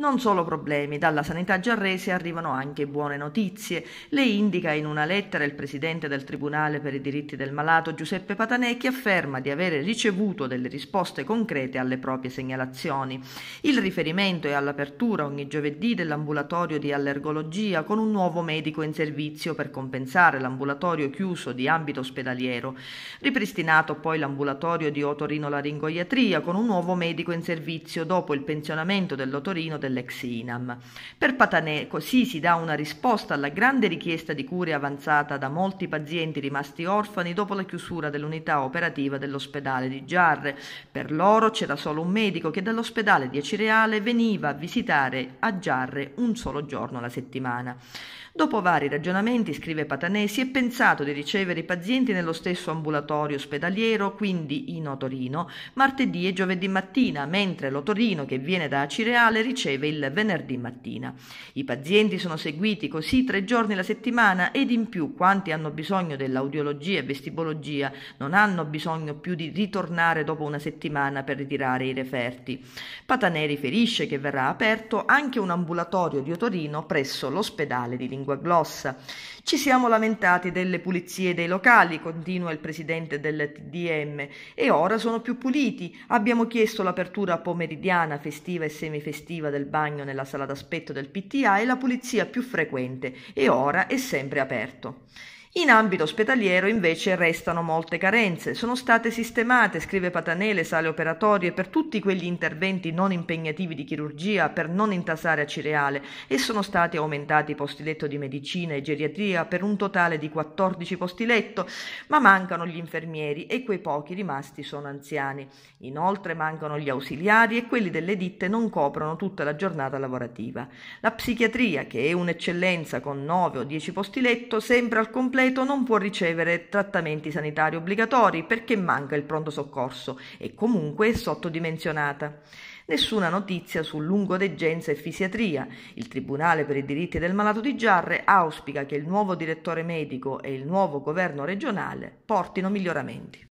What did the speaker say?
Non solo problemi, dalla sanità giarrese arrivano anche buone notizie. Le indica in una lettera il presidente del Tribunale per i diritti del malato Giuseppe Patanè che afferma di avere ricevuto delle risposte concrete alle proprie segnalazioni. Il riferimento è all'apertura ogni giovedì dell'ambulatorio di allergologia con un nuovo medico in servizio per compensare l'ambulatorio chiuso di ambito ospedaliero. Ripristinato poi l'ambulatorio di otorinolaringoiatria con un nuovo medico in servizio dopo il pensionamento dell'otorino del dell'ex INAM. Per Patanè così si dà una risposta alla grande richiesta di cure avanzata da molti pazienti rimasti orfani dopo la chiusura dell'unità operativa dell'ospedale di Giarre. Per loro c'era solo un medico che dall'ospedale di Acireale veniva a visitare a Giarre un solo giorno alla settimana. Dopo vari ragionamenti, scrive Patanè, si è pensato di ricevere i pazienti nello stesso ambulatorio ospedaliero, quindi in Otorino, martedì e giovedì mattina, mentre l'Otorino che viene da Acireale riceve faceva il venerdì mattina. I pazienti sono seguiti così tre giorni alla settimana ed in più quanti hanno bisogno dell'audiologia e vestibologia non hanno bisogno più di ritornare dopo una settimana per ritirare i referti. Patanè riferisce che verrà aperto anche un ambulatorio di Otorino presso l'ospedale di Lingua Glossa. Ci siamo lamentati delle pulizie dei locali, continua il presidente del TDM, e ora sono più puliti. Abbiamo chiesto l'apertura pomeridiana, festiva e semifestiva del bagno nella sala d'aspetto del PTA è la pulizia più frequente e ora è sempre aperto. In ambito ospedaliero invece restano molte carenze. Sono state sistemate, scrive Patanele, sale operatorie per tutti quegli interventi non impegnativi di chirurgia per non intasare a Cireale e sono stati aumentati i posti letto di medicina e geriatria per un totale di 14 posti letto, ma mancano gli infermieri e quei pochi rimasti sono anziani. Inoltre mancano gli ausiliari e quelli delle ditte non coprono tutta la giornata lavorativa. La psichiatria, che è un'eccellenza con 9 o 10 posti letto, sempre al completo ceto non può ricevere trattamenti sanitari obbligatori perché manca il pronto soccorso e comunque è sottodimensionata. Nessuna notizia su lungodeggenza e fisiatria. Il Tribunale per i diritti del malato di Giarre auspica che il nuovo direttore medico e il nuovo governo regionale portino miglioramenti.